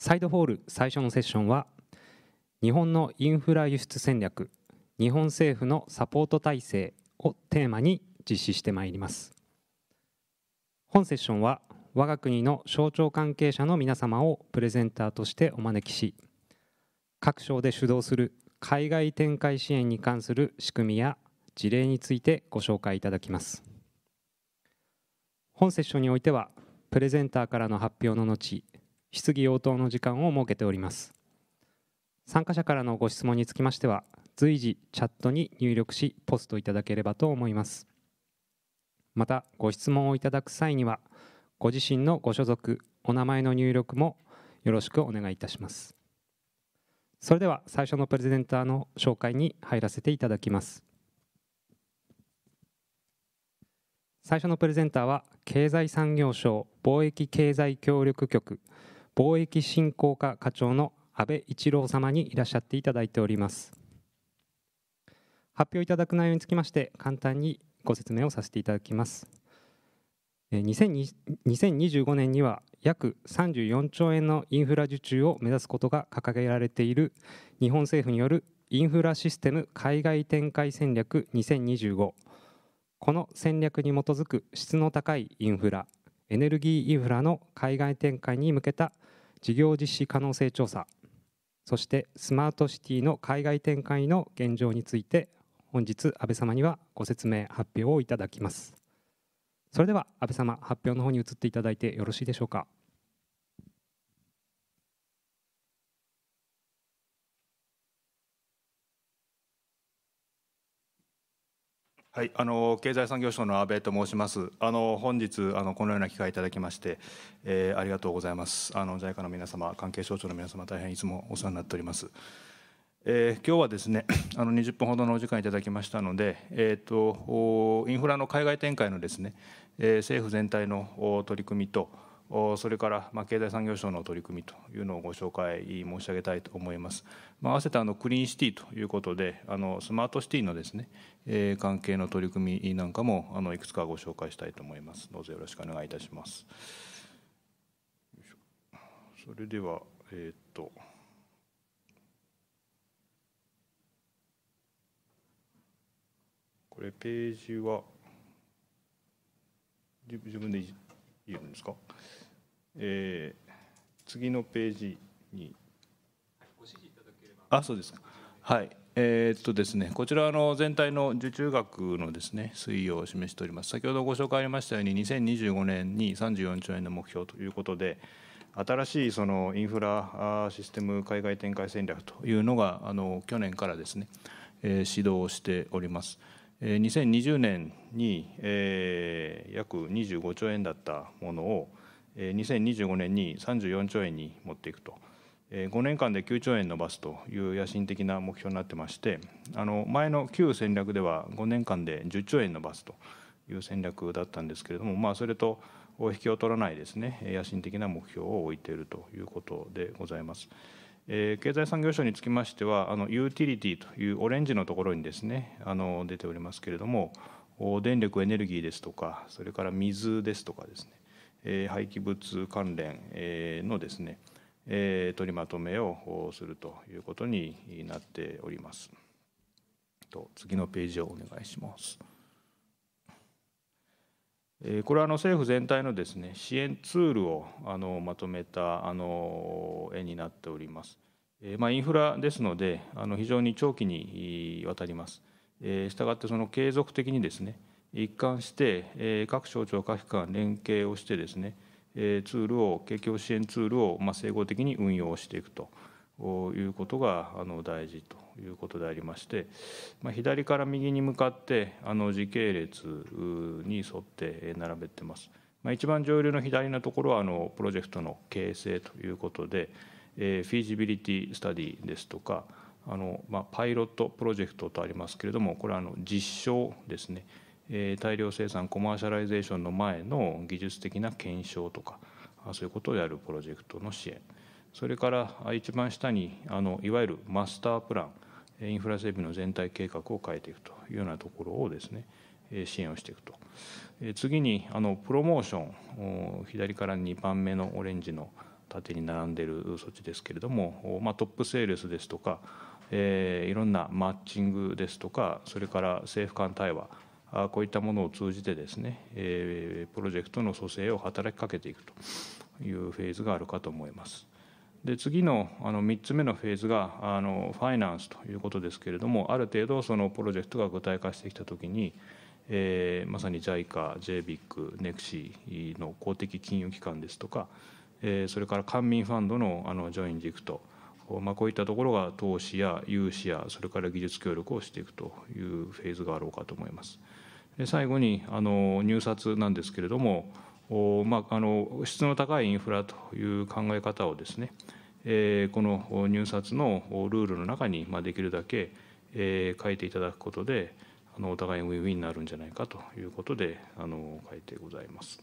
サイドホール最初のセッションは日本のインフラ輸出戦略日本政府のサポート体制をテーマに実施してまいります本セッションは我が国の省庁関係者の皆様をプレゼンターとしてお招きし各省で主導する海外展開支援に関する仕組みや事例についてご紹介いただきます本セッションにおいてはプレゼンターからの発表の後質疑応答の時間を設けております参加者からのご質問につきましては随時チャットに入力しポストいただければと思いますまたご質問をいただく際にはご自身のご所属お名前の入力もよろしくお願いいたしますそれでは最初のプレゼンターの紹介に入らせていただきます最初のプレゼンターは経済産業省貿易経済協力局貿易振興課課長の安倍一郎様にいらっしゃっていただいております発表いただく内容につきまして簡単にご説明をさせていただきます2025年には約34兆円のインフラ受注を目指すことが掲げられている日本政府によるインフラシステム海外展開戦略2025この戦略に基づく質の高いインフラエネルギーインフラの海外展開に向けた事業実施可能性調査そしてスマートシティの海外展開の現状について本日安倍様にはご説明発表をいただきますそれでは安倍様発表の方に移っていただいてよろしいでしょうかはい、あの経済産業省の阿部と申します。あの本日あのこのような機会いただきまして、えー、ありがとうございます。あの JICA の皆様、関係省庁の皆様、大変いつもお世話になっております。えー、今日はですね、あの20分ほどのお時間いただきましたので、えっ、ー、とインフラの海外展開のですね、えー、政府全体の取り組みと。それから、まあ、経済産業省の取り組みというのをご紹介申し上げたいと思います。まあ、合わせてあのクリーンシティということで、あのスマートシティのですね、え関係の取り組みなんかもあのいくつかご紹介したいと思います。どうぞよろしくお願いいたします。それでは、えー、っと。これページは自分でい言るんですか。えー、次のページに。あそうですかはいえー、っとですね、こちらの全体の受注額のです、ね、推移を示しております、先ほどご紹介ありましたように、2025年に34兆円の目標ということで、新しいそのインフラシステム海外展開戦略というのが、あの去年からですね、えー、指導しております。2020年に、えー、約25兆円だったものを、2025年に34兆円に持っていくと。5年間で9兆円伸ばすという野心的な目標になってましてあの前の旧戦略では5年間で10兆円伸ばすという戦略だったんですけれども、まあ、それと引きを取らないですね野心的な目標を置いているということでございます。え経済産業省につきましてはあのユーティリティというオレンジのところにですねあの出ておりますけれども電力エネルギーですとかそれから水ですとかですね廃棄物関連のですね取りまとめをするということになっております。と次のページをお願いします。これはあの政府全体のですね支援ツールをあのまとめたあの絵になっております。まあ、インフラですのであの非常に長期にわたります。したがってその継続的にですね一貫して、各省庁、各機関、連携をしてですね、ツールを、景況支援ツールを整合的に運用していくということが大事ということでありまして、左から右に向かって、時系列に沿って並べてます。一番上流の左のところは、プロジェクトの形成ということで、フィージビリティスタディですとか、あのパイロットプロジェクトとありますけれども、これは実証ですね、えー、大量生産コマーシャライゼーションの前の技術的な検証とかそういうことをやるプロジェクトの支援それから一番下にあのいわゆるマスタープランインフラ整備の全体計画を変えていくというようなところをですね支援をしていくと次にあのプロモーション左から2番目のオレンジの縦に並んでいる措置ですけれども、まあ、トップセールスですとか、えー、いろんなマッチングですとかそれから政府間対話こういったものを通じてですね、えプロジェクトの蘇生を働きかけていくというフェーズがあるかと思います。で次のあの3つ目のフェーズがあのファイナンスということですけれどもある程度そのプロジェクトが具体化してきた時に、えー、まさに JICA、JBIC、NEXI の公的金融機関ですとか、えー、それから官民ファンドのあのジョインクト、まあ、こういったところが投資や融資やそれから技術協力をしていくというフェーズがあろうかと思います。最後にあの入札なんですけれども、まあ、あの質の高いインフラという考え方をですね、えー、この入札のルールの中に、まあ、できるだけ、えー、書いていただくことであのお互いウィンウィンになるんじゃないかということであの書いてございます。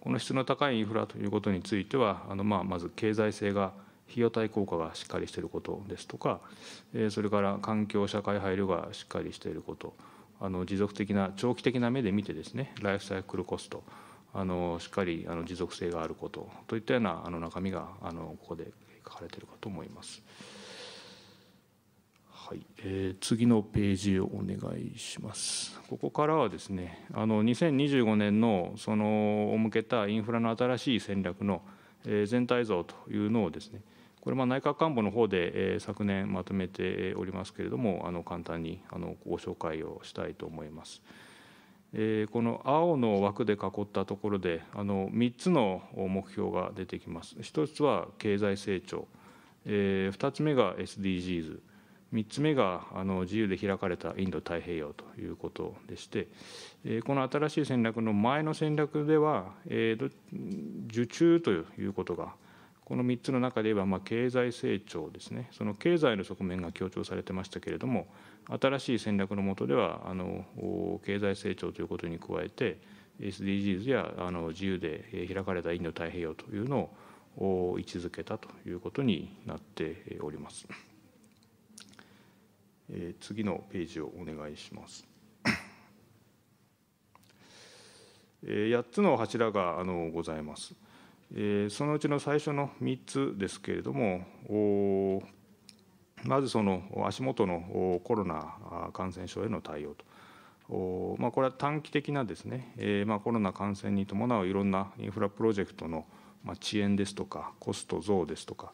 この質の高いインフラということについてはあの、まあ、まず経済性が費用対効果がしっかりしていることですとか、えー、それから環境社会配慮がしっかりしていることあの持続的な長期的な目で見てですねライフサイクルコストあのしっかりあの持続性があることといったようなあの中身があのここで書かれているかと思います。はいえー、次のページをお願いします。ここからはですね、あの2025年のそのを向けたインフラの新しい戦略の、え全体像というのをですね、これ内閣官房の方で、昨年まとめておりますけれどもあの簡単にあのご紹介をしたいと思います。この青の枠で囲ったところであの3つの目標が出てきます。1つは経済成長、2つ目が SDGs、3つ目があの自由で開かれたインド太平洋ということでして、この新しい戦略の前の戦略では、受注ということがこの3つの中で言えば、まあ、経済成長ですね、その経済の側面が強調されてましたけれども、新しい戦略の下ではあの、経済成長ということに加えて、SDGs やあの自由で開かれたインド太平洋というのを位置づけたということになっております。えー、次のページをお願いします。え8つの柱があのございます。そのうちの最初の3つですけれども、まずその足元のコロナ感染症への対応と、まあ、これは短期的なですね、まあ、コロナ感染に伴ういろんなインフラプロジェクトの遅延ですとか、コスト増ですとか、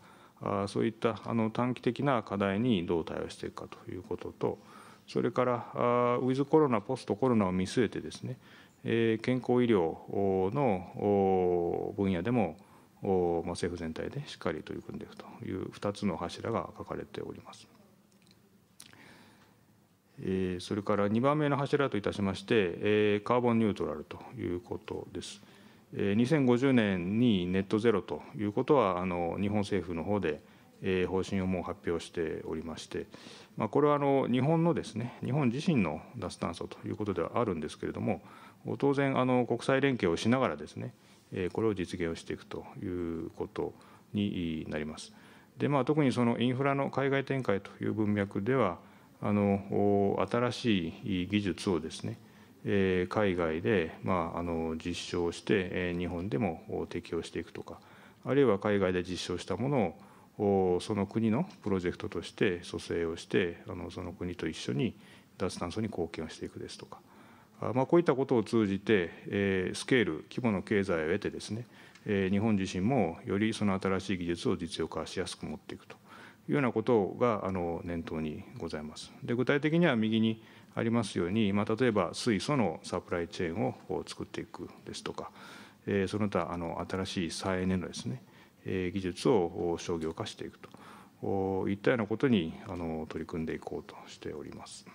そういったあの短期的な課題にどう対応していくかということと、それからウィズコロナ、ポストコロナを見据えてですね、健康医療の分野でも政府全体でしっかり取り組んでいくという2つの柱が書かれております。それから2番目の柱といたしましてカーボンニュートラルということです。2050年にネットゼロということはあの日本政府の方で方針をもう発表しておりまして、まあ、これはあの日本のですね日本自身の脱炭素ということではあるんですけれども、当然あの国際連携をしながらですねこれを実現をしていくということになります。でまあ、特にそのインフラの海外展開という文脈ではあの新しい技術をですね海外で、まあ、あの実証して日本でも適用していくとかあるいは海外で実証したものをその国のプロジェクトとして蘇生をしてあのその国と一緒に脱炭素に貢献をしていくですとかまあ、こういったことを通じて、えー、スケール規模の経済を得てですね、えー、日本自身もよりその新しい技術を実用化しやすく持っていくというようなことがあの念頭にございます。で具体的には右にありますように、まあ、例えば水素のサプライチェーンを作っていくですとか、えー、その他あの新しい再エネのですね、えー、技術を商業化していくといったようなことにあの取り組んでいこうとしております。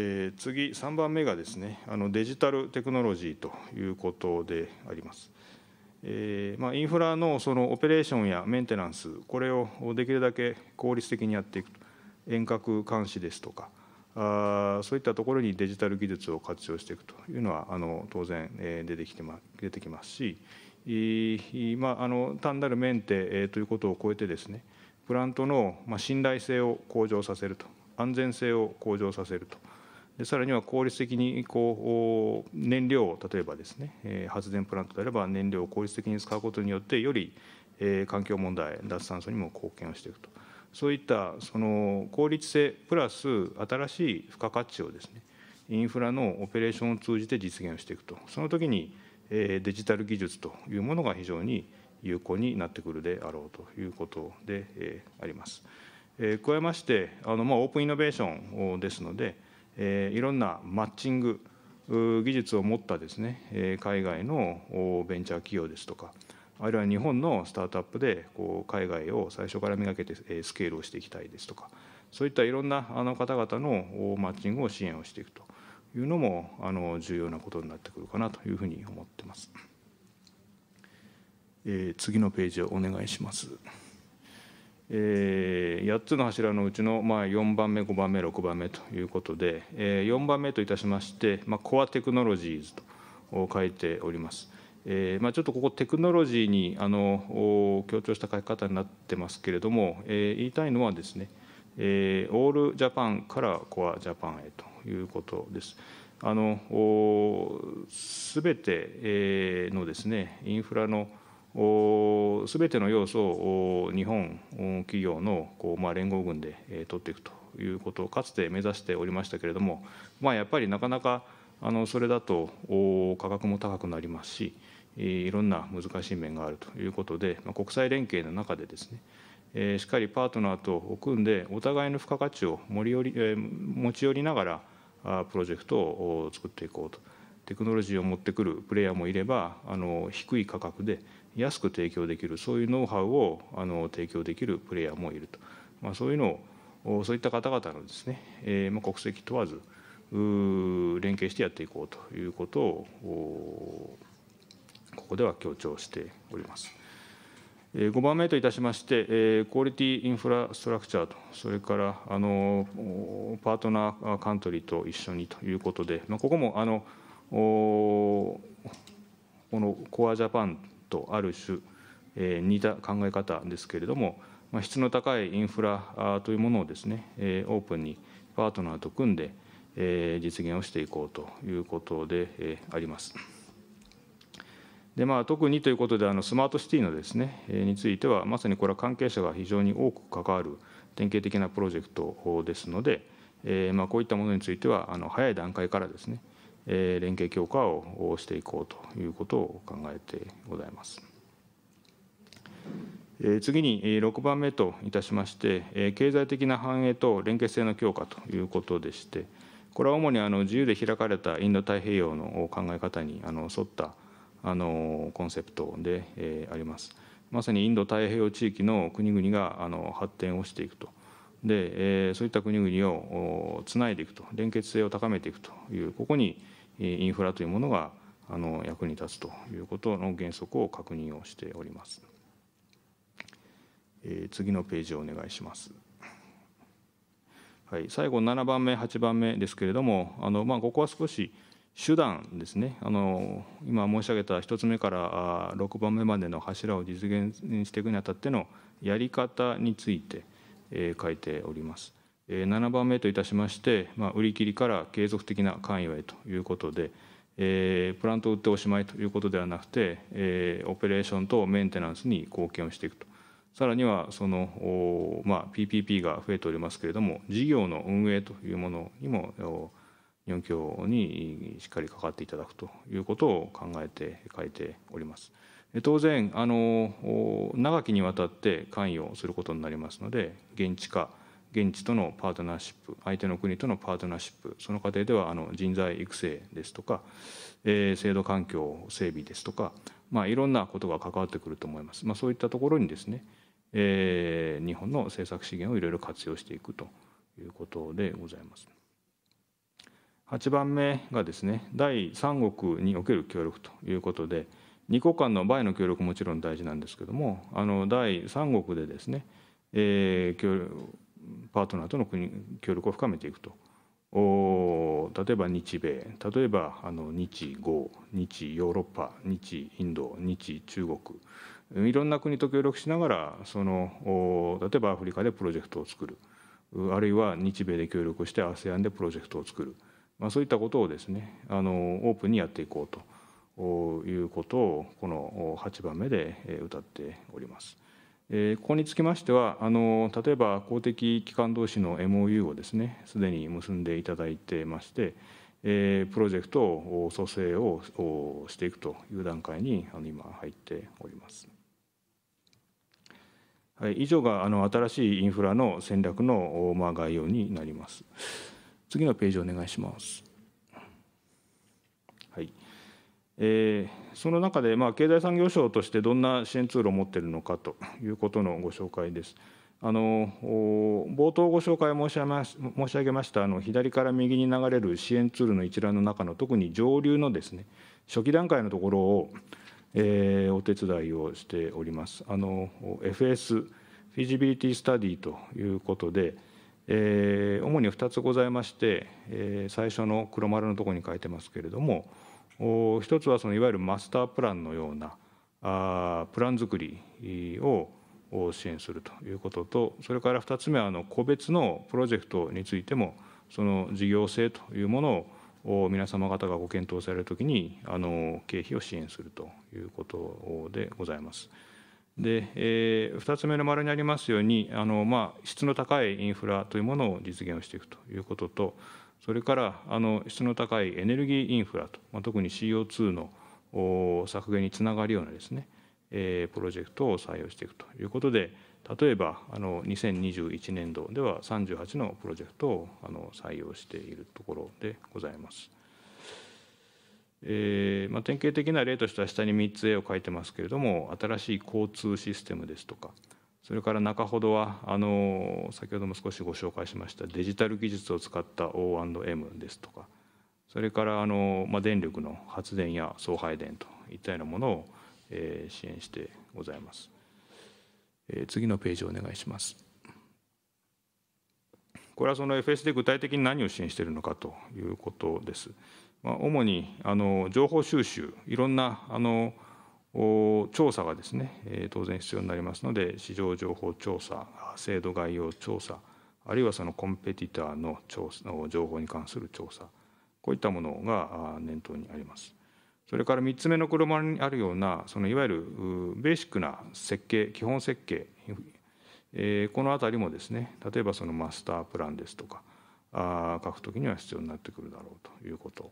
え次、3番目がですねあのデジタルテクノロジーということであります。えーまあ、インフラのそのオペレーションやメンテナンス、これをできるだけ効率的にやっていくと、遠隔監視ですとか、あそういったところにデジタル技術を活用していくというのは、あの当然、え出てきて、ま、出てきますし、いまあ、あの単なるメンテ、えということを超えてですね、プラントの、ま信頼性を向上させると、安全性を向上させると。でさらには効率的にこう燃料を例えばですね、えー、発電プラントであれば燃料を効率的に使うことによってより、えー、環境問題脱炭素にも貢献をしていくとそういったその効率性プラス新しい付加価値をですねインフラのオペレーションを通じて実現をしていくとその時に、えー、デジタル技術というものが非常に有効になってくるであろうということで、えー、あります。えー、加えましてあの、まあ、オープンイノベーションですので、えいろんなマッチング技術を持ったですね海外のベンチャー企業ですとかあるいは日本のスタートアップでこう海外を最初から磨けてスケールをしていきたいですとかそういったいろんなあの方々のマッチングを支援をしていくというのもあの重要なことになってくるかなというふうに思ってます。えー、次のページをお願いします。えー、8つの柱のうちの、まあ、4番目5番目6番目ということで、えー、4番目といたしまして、まあ、コアテクノロジーズと書いております。えーまあ、ちょっとここテクノロジーにあの強調した書き方になってますけれども、えー、言いたいのはですね、えー、オールジャパンからコアジャパンへということです。あのすべてのですねインフラのすべての要素を日本企業のこう、まあ、連合軍で取っていくということをかつて目指しておりましたけれども、まあ、やっぱりなかなかあのそれだと価格も高くなりますしいろんな難しい面があるということで、まあ、国際連携の中でですねしっかりパートナーと組んでお互いの付加価値を盛り寄り持ち寄りながらプロジェクトを作っていこうとテクノロジーを持ってくるプレイヤーもいればあの低い価格で安く提供できるそういうノウハウをあの提供できるプレイヤーもいると、まあ、そういうのをそういった方々のですね、えー、まあ、国籍問わず連携してやっていこうということをここでは強調しております。5番目といたしまして、クオリティインフラストラクチャーと、それからあのパートナーカントリーと一緒にということで、まあ、ここもあのこのコアジャパンとある種、えー、似た考え方ですけれども、まあ、質の高いインフラというものをですね、えー、オープンにパートナーと組んで、えー、実現をしていこうということで、えー、あります。でまあ、特にということであのスマートシティのですね、えー、についてはまさにこれは関係者が非常に多く関わる典型的なプロジェクトですので、えーまあ、こういったものについてはあの早い段階からですね、え連携強化をしていこうということを考えてございます。次に6番目といたしまして、経済的な繁栄と連携性の強化ということでして、これは主にあの自由で開かれたインド太平洋の考え方にあの沿ったあのコンセプトであります。まさにインド太平洋地域の国々があの発展をしていくと。でそういった国々をつないでいくと連結性を高めていくというここにインフラというものがあの役に立つということの原則を確認をしております。えー、次のページをお願いします。はい、最後7番目、8番目ですけれども、あのまあ、ここは少し手段ですねあの、今申し上げた1つ目から6番目までの柱を実現していくにあたってのやり方について、えー、書いております。7番目といたしまして、まあ、売り切りから継続的な関与へということで、えー、プラントを売っておしまいということではなくて、えー、オペレーションとメンテナンスに貢献をしていくと。さらにはその、まあ、PPP が増えておりますけれども事業の運営というものにも日本協にしっかり関わっていただくということを考えて書いております。当然あの長きにわたって関与することになりますので現地化現地とのパートナーシップ相手の国とのパートナーシップその過程ではあの人材育成ですとか、えー、制度環境整備ですとか、まあ、いろんなことが関わってくると思います、まあ、そういったところにですね、えー、日本の政策資源をいろいろ活用していくということでございます。8番目がですね第三国における協力ということで2国間の場合の協力もちろん大事なんですけどもあの第三国でですね、えー、協力パートナーとの国協力を深めていくと例えば日米例えばあの日豪日ヨーロッパ日インド日中国いろんな国と協力しながらその例えばアフリカでプロジェクトを作るあるいは日米で協力して ASEAN でプロジェクトを作る、まあ、そういったことをですねあのオープンにやっていこうということをこの8番目でうたっております。ここにつきましてはあの例えば公的機関同士の MOU をですねすでに結んでいただいてましてプロジェクトを組成をしていくという段階に今入っております。はい、以上があの新しいインフラの戦略のまあ概要になります。次のページお願いします。えー、その中で、まあ、経済産業省としてどんな支援ツールを持っているのかということのご紹介です。あの冒頭ご紹介申し上げましたあの左から右に流れる支援ツールの一覧の中の特に上流のですね初期段階のところを、えー、お手伝いをしております。あの FS フィジビリティスタディということで、えー、主に2つございまして、えー、最初の黒丸のところに書いてますけれども、一つはそのいわゆるマスタープランのようなあプラン作りを支援するということとそれから2つ目はあの個別のプロジェクトについてもその事業性というものを皆様方がご検討されるときにあの経費を支援するということでございます。で、えー、2つ目の丸にありますようにあの、まあ、質の高いインフラというものを実現をしていくということとそれからあの質の高いエネルギーインフラと、まあ、特に CO2 の削減につながるようなですね、えー、プロジェクトを採用していくということで例えばあの2021年度では38のプロジェクトをあの採用しているところでございます。えーまあ、典型的な例としては下に3つ絵を描いてますけれども新しい交通システムですとかそれから中ほどはあの先ほども少しご紹介しましたデジタル技術を使った O&M ですとかそれからあの、まあ、電力の発電や送配電といったようなものを、えー、支援してございます、えー、次のページをお願いしますこれはその FS で具体的に何を支援しているのかということです、まあ、主にあの情報収集いろんなあの調査がですね当然必要になりますので市場情報調査制度概要調査あるいはそのコンペティターの調査情報に関する調査こういったものが念頭にあります。それから3つ目の車にあるようなそのいわゆるベーシックな設計基本設計、えこの辺りもですね例えばそのマスタープランですとかあ書くときには必要になってくるだろうということ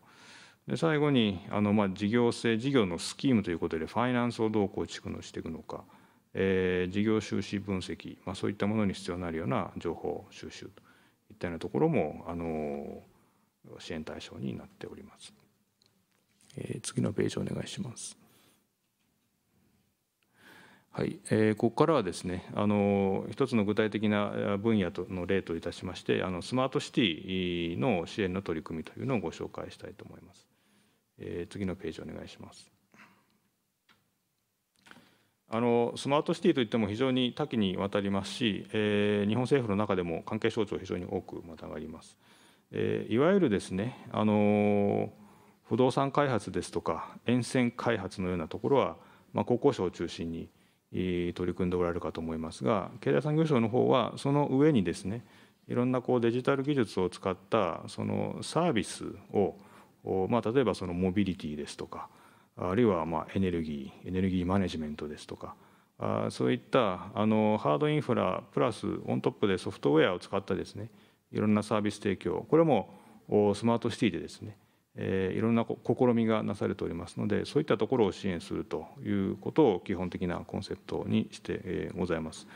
で最後にあの、まあ、事業性事業のスキームということでファイナンスをどう構築のしていくのか、えー、事業収支分析、まあ、そういったものに必要になるような情報収集といったようなところもあの支援対象になっております、えー、次のページお願いします。はいえー、ここからはですねあの一つの具体的な分野との例といたしましてあのスマートシティの支援の取り組みというのをご紹介したいと思います。えー、次のページお願いします。あのスマートシティといっても非常に多岐にわたりますし、えー、日本政府の中でも関係省庁非常に多くまたがります。えー、いわゆるですね、あの不動産開発ですとか沿線開発のようなところは、まあ、国交省を中心に取り組んでおられるかと思いますが経済産業省の方はその上にですねいろんなこうデジタル技術を使ったそのサービスをまあ、例えばそのモビリティですとかあるいはまあエネルギーエネルギーマネジメントですとかあそういったあのハードインフラプラスオントップでソフトウェアを使ったですねいろんなサービス提供これもスマートシティでですねえいろんな試みがなされておりますのでそういったところを支援するということを基本的なコンセプトにして、えございます。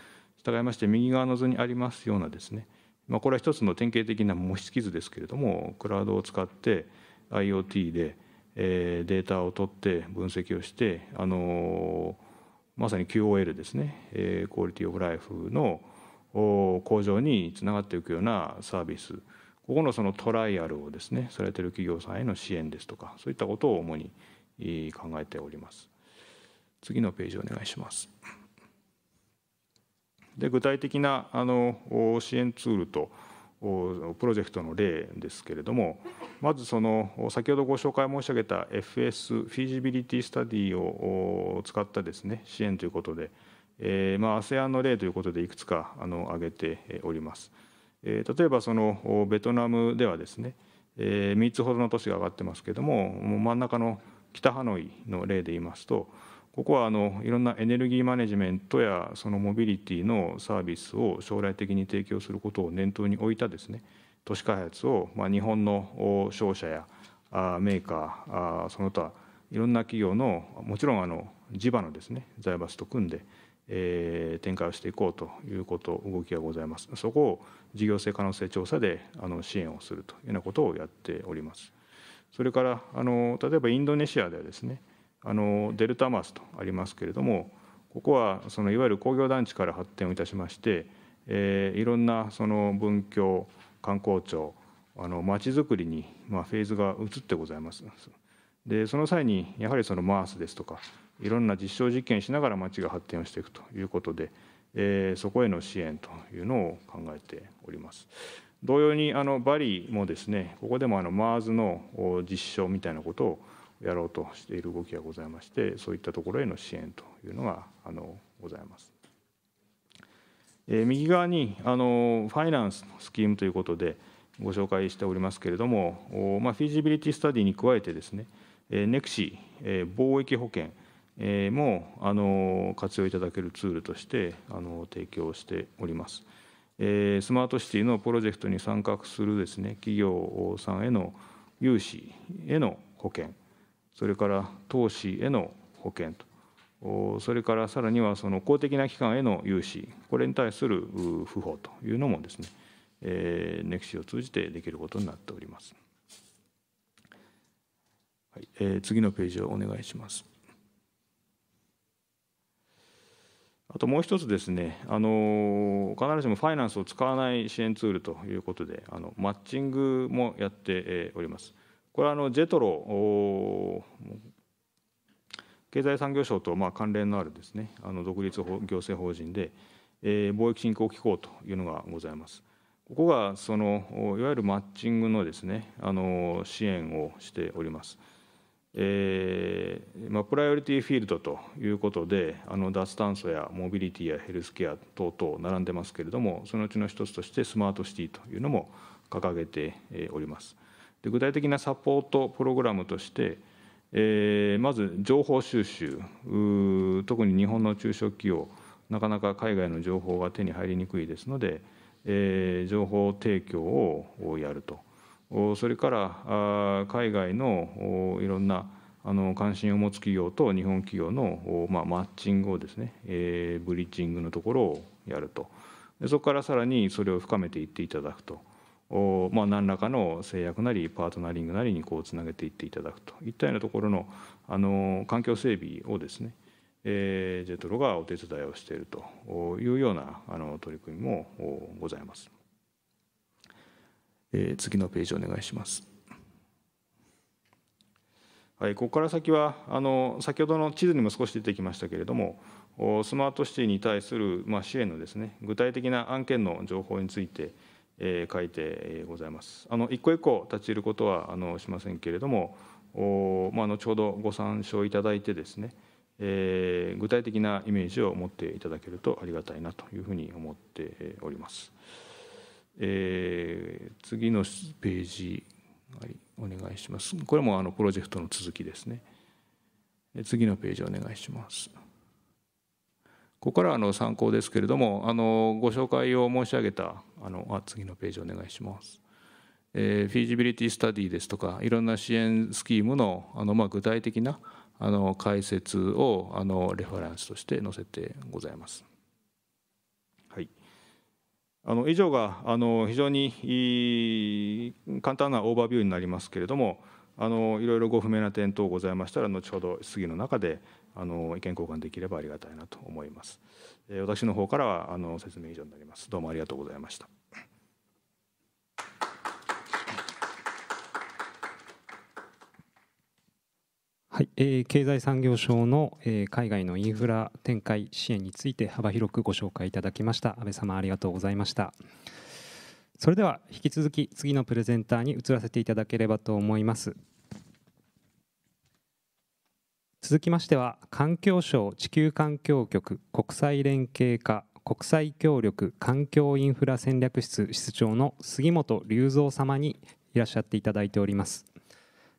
従いまして右側の図にありますようなですね、まあ、これは一つの典型的な模式図ですけれどもクラウドを使って、IoT で、えデータを取って分析をして、あのまさに QOL ですね、えクオリティオブライフの向上につながっていくようなサービスここのそのトライアルをですねされてる企業さんへの支援ですとかそういったことを主に考えております次のページお願いしますで具体的なあの支援ツールとプロジェクトの例ですけれどもまずその先ほどご紹介申し上げた FS フィジビリティスタディを使ったですね支援ということで、ASEAN の例ということでいくつかあの挙げております。例えばそのベトナムではですね、3つほどの都市が挙がってますけれども真ん中の北ハノイの例で言いますとここはあのいろんなエネルギーマネジメントやそのモビリティのサービスを将来的に提供することを念頭に置いたですね都市開発を、まあ、日本の商社やメーカーその他いろんな企業のもちろんあの地場のですね財閥と組んで、え展開をしていこうということ動きがございますそこを事業性可能性調査であの支援をするというようなことをやっておりますそれからあの例えばインドネシアではですねあのデルタマスとありますけれどもここはそのいわゆる工業団地から発展をいたしまして、えー、いろんなその文教観光庁あの町づくりに、まあ、フェーズが移ってございます。でその際にやはりそのマースですとかいろんな実証実験しながら町が発展をしていくということで、えー、そこへの支援というのを考えております。同様にあのバリもですねここでもあのマーズの実証みたいなことをやろうとしている動きがございましてそういったところへの支援というのがあのございます。えー、右側にあのファイナンスのスキームということでご紹介しておりますけれども、まあ、フィジビリティスタディに加えてですね、えー、ネクシー、え貿易保険、えー、もあの活用いただけるツールとしてあの提供しております。えー、スマートシティのプロジェクトに参画するですね企業さんへの融資への保険それから投資への保険と、それからさらにはその公的な機関への融資、これに対する不法というのもですね、えー、ネクシーを通じてできることになっております。はいえー、次のページをお願いします。あともう一つですね、あの必ずしもファイナンスを使わない支援ツールということで、あのマッチングもやっております。これはあのジェトロ経済産業省とまあ関連のあるですねあの独立行政法人で、えー、貿易振興機構というのがございます。ここがそのいわゆるマッチングのですねあの支援をしております。えーまあ、プライオリティフィールドということであの脱炭素やモビリティやヘルスケア等々並んでますけれどもそのうちの一つとしてスマートシティというのも掲げております。で具体的なサポートプログラムとして、えー、まず情報収集特に日本の中小企業なかなか海外の情報が手に入りにくいですので、えー、情報提供をやるとそれから海外のいろんなあの関心を持つ企業と日本企業の、まあ、マッチングをですね、えー、ブリッジングのところをやるとそこからさらにそれを深めていっていただくと。おまあ、何らかの制約なりパートナリングなりにこうつなげていっていただくといったようなところのあの環境整備をですね、えー、ジェトロがお手伝いをしているというようなあの取り組みもございます。えー、次のページお願いします。はい、ここから先はあの先ほどの地図にも少し出てきましたけれどもスマートシティに対する、まあ、支援のですね具体的な案件の情報について、えー、書いてございます。あの一個一個立ち入ることはあのしませんけれども、おまあ、あのちょうどご参照いただいてですね、えー、具体的なイメージを持っていただけるとありがたいなというふうに思っております。えー、次のページ、はい、お願いします。これもあのプロジェクトの続きですね。次のページお願いします。ここからあの参考ですけれどもあのご紹介を申し上げたあのあ次のページお願いします。えー、フィジビリティスタディですとかいろんな支援スキームのあの、まあ、具体的なあの解説をあのレファレンスとして載せてございます。はい、あの以上があの非常に簡単なオーバービューになりますけれどもあのいろいろご不明な点等ございましたら後ほど質疑の中であの意見交換できればありがたいなと思います。え私の方からはあの説明以上になります。どうもありがとうございました。はい、えー、経済産業省の、えー、海外のインフラ展開支援について幅広くご紹介いただきました安倍様ありがとうございましたそれでは引き続き次のプレゼンターに移らせていただければと思います続きましては環境省地球環境局国際連携課国際協力環境インフラ戦略室室長の杉本隆三様にいらっしゃっていただいております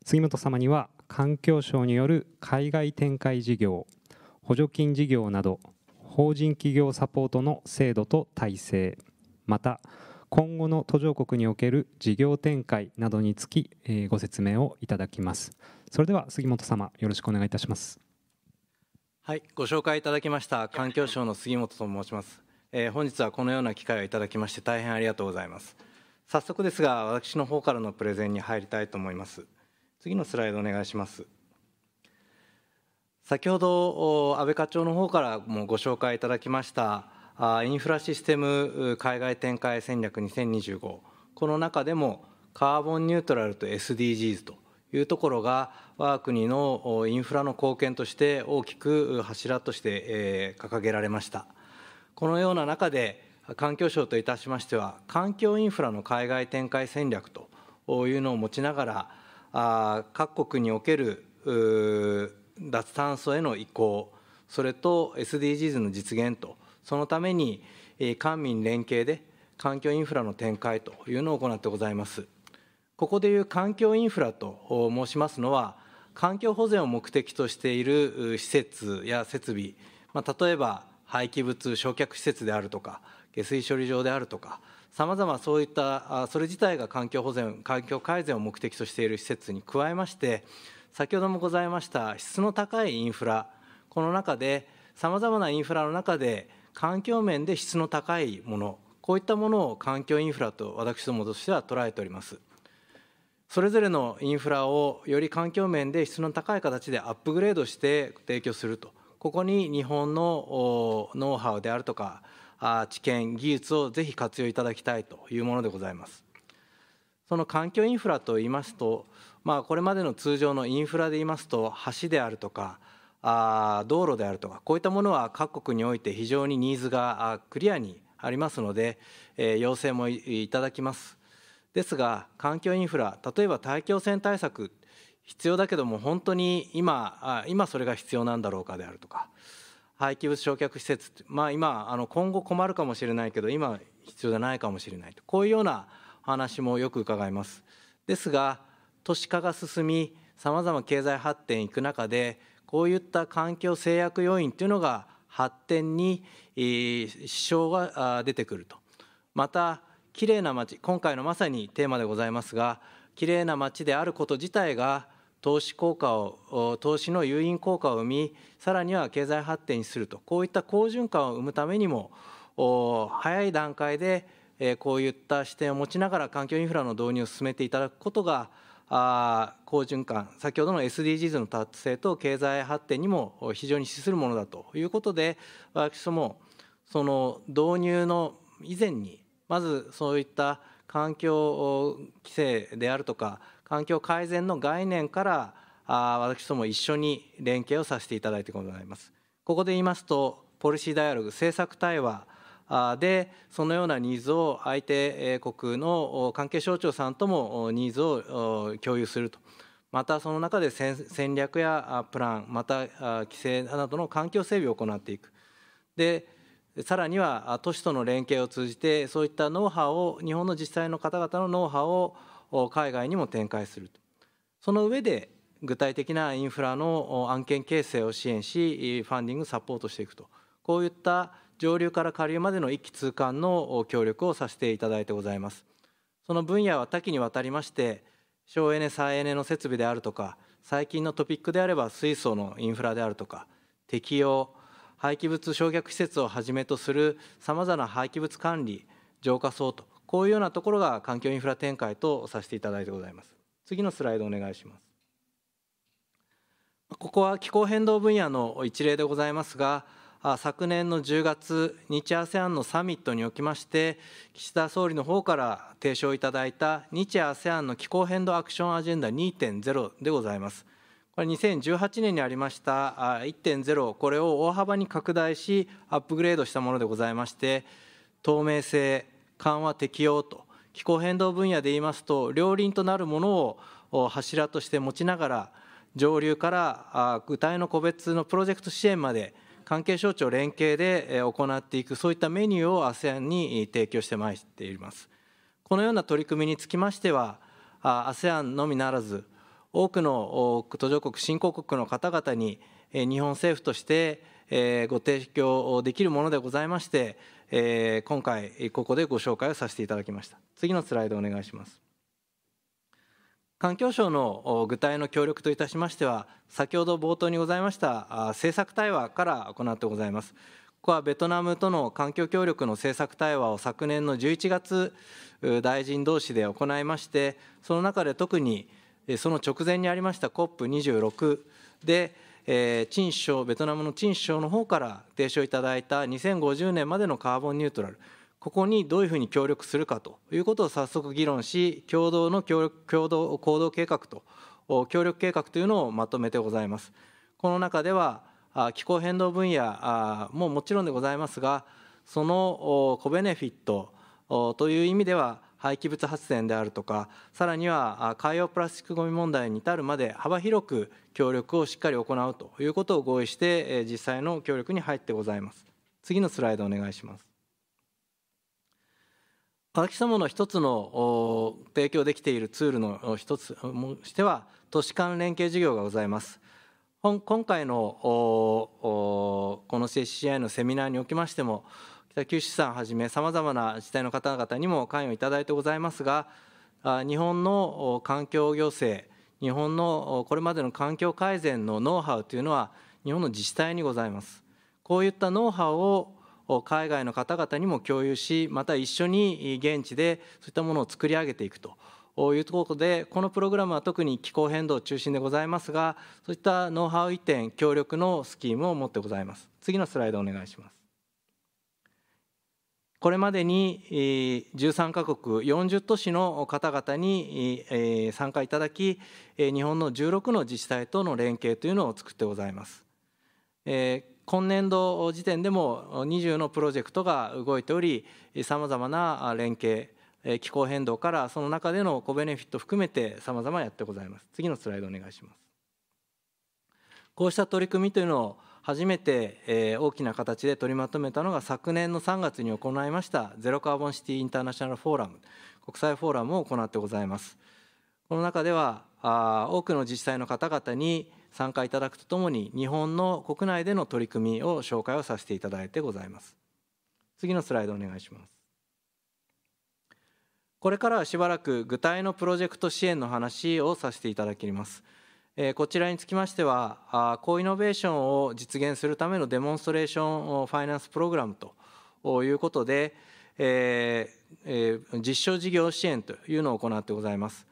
杉本様には環境省による海外展開事業補助金事業など法人企業サポートの制度と体制また今後の途上国における事業展開などにつき、えご説明をいただきますそれでは杉本様よろしくお願いいたしますはいご紹介いただきました環境省の杉本と申します、えー、本日はこのような機会をいただきまして大変ありがとうございます早速ですが私の方からのプレゼンに入りたいと思います次のスライドお願いします先ほど安倍課長の方からもご紹介いただきましたインフラシステム海外展開戦略2025この中でもカーボンニュートラルと SDGs というところが我が国のインフラの貢献として大きく柱として掲げられましたこのような中で環境省といたしましては環境インフラの海外展開戦略というのを持ちながら各国における脱炭素への移行それと SDGs の実現とそのために官民連携で環境インフラの展開というのを行ってございます。ここでいう環境インフラと申しますのは、環境保全を目的としている施設や設備、まあ、例えば廃棄物焼却施設であるとか、下水処理場であるとか、さまざまそういったそれ自体が環境保全環境改善を目的としている施設に加えまして先ほどもございました質の高いインフラこの中でさまざまなインフラの中で環境面で質の高いものこういったものを環境インフラと私どもとしては捉えておりますそれぞれのインフラをより環境面で質の高い形でアップグレードして提供するとここに日本のノウハウであるとか知見技術をぜひ活用いただきたいというものでございます。その環境インフラといいますと、まあ、これまでの通常のインフラで言いますと橋であるとかあ道路であるとかこういったものは各国において非常にニーズがクリアにありますので、え要請もいただきますですが環境インフラ例えば大気汚染対策必要だけども本当に今今それが必要なんだろうかであるとか廃棄物焼却施設まあ今あの今後困るかもしれないけど今必要じゃないかもしれないとこういうような話もよく伺います。ですが都市化が進みさまざま経済発展いく中でこういった環境制約要因というのが発展に支障が出てくると。また綺麗な街今回のまさにテーマでございますが綺麗な街であること自体が投資効果を投資の誘引効果を生みさらには経済発展にするとこういった好循環を生むためにも早い段階でこういった視点を持ちながら環境インフラの導入を進めていただくことが好循環先ほどの SDGs の達成と経済発展にも非常に資するものだということで私どもその導入の以前にまずそういった環境規制であるとか環境改善の概念から私ども一緒に連携をさせていただいてござこます。ここで言いますとポリシーダイアログ政策対話でそのようなニーズを相手国の関係省庁さんともニーズを共有するとまたその中で戦略やプランまた規制などの環境整備を行っていくでさらには都市との連携を通じて、そういったノウハウを、日本の自治体の方々のノウハウを海外にも展開すると。その上で、具体的なインフラの案件形成を支援し、ファンディングサポートしていくと。こういった上流から下流までの一気通貫の協力をさせていただいてございます。その分野は多岐にわたりまして、省エネ、再エネの設備であるとか、最近のトピックであれば水素のインフラであるとか、適用、廃棄物焼却施設をはじめとするさまざまな廃棄物管理浄化層とこういうようなところが環境インフラ展開とさせていただいてございます次のスライドお願いしますここは気候変動分野の一例でございますが昨年の10月日 ASEAN のサミットにおきまして岸田総理の方から提唱いただいた日 ASEAN の気候変動アクションアジェンダ2.0でございます2018年にありました1.0これを大幅に拡大しアップグレードしたものでございまして透明性緩和適用と気候変動分野で言いますと両輪となるものを柱として持ちながら上流から具体の個別のプロジェクト支援まで関係省庁連携で行っていくそういったメニューを ASEAN に提供してまいっていますこのような取り組みにつきましては ASEAN のみならず多くの途上国新興国の方々に日本政府としてご提供できるものでございまして今回ここでご紹介をさせていただきました次のスライドお願いします環境省の具体の協力といたしましては先ほど冒頭にございました政策対話から行ってございますここはベトナムとの環境協力の政策対話を昨年の11月大臣同士で行いましてその中で特にその直前にありました COP26 で、えー、チ首ベトナムの陳首相の方から提唱いただいた2050年までのカーボンニュートラル、ここにどういうふうに協力するかということを早速議論し、共同の協力共同行動計画と、協力計画というのをまとめてございます。この中では、気候変動分野ももちろんでございますが、そのコベネフィットという意味では、廃棄物発電であるとかさらには海洋プラスチックごみ問題に至るまで幅広く協力をしっかり行うということを合意して実際の協力に入ってございます次のスライドお願いします私どもの一つの提供できているツールの一つとしては都市間連携事業がございます今回のこの CCI のセミナーにおきましても北九州さんはじめさまざまな自治体の方々にも関与いただいてございますが日本の環境行政日本のこれまでの環境改善のノウハウというのは日本の自治体にございますこういったノウハウを海外の方々にも共有しまた一緒に現地でそういったものを作り上げていくというところでこのプログラムは特に気候変動中心でございますがそういったノウハウ移転協力のスキームを持ってございます次のスライドお願いしますこれまでに13カ国40都市の方々に参加いただき日本の16の自治体との連携というのを作ってございます。今年度時点でも20のプロジェクトが動いておりさまざまな連携気候変動からその中でのコベネフィット含めてさまざまやってございます。次のスライドお願いします。こうした取り組みというのを初めて、え大きな形で取りまとめたのが昨年の3月に行いましたゼロカーボンシティインターナショナルフォーラム国際フォーラムを行ってございます。この中ではあ多くの自治体の方々に参加いただくとともに日本の国内での取り組みを紹介をさせていただいてございます。次のスライドお願いします。これからはしばらく具体のプロジェクト支援の話をさせていただきます。こちらにつきましては、コイノベーションを実現するためのデモンストレーションファイナンスプログラムということで、え実証事業支援というのを行ってございます。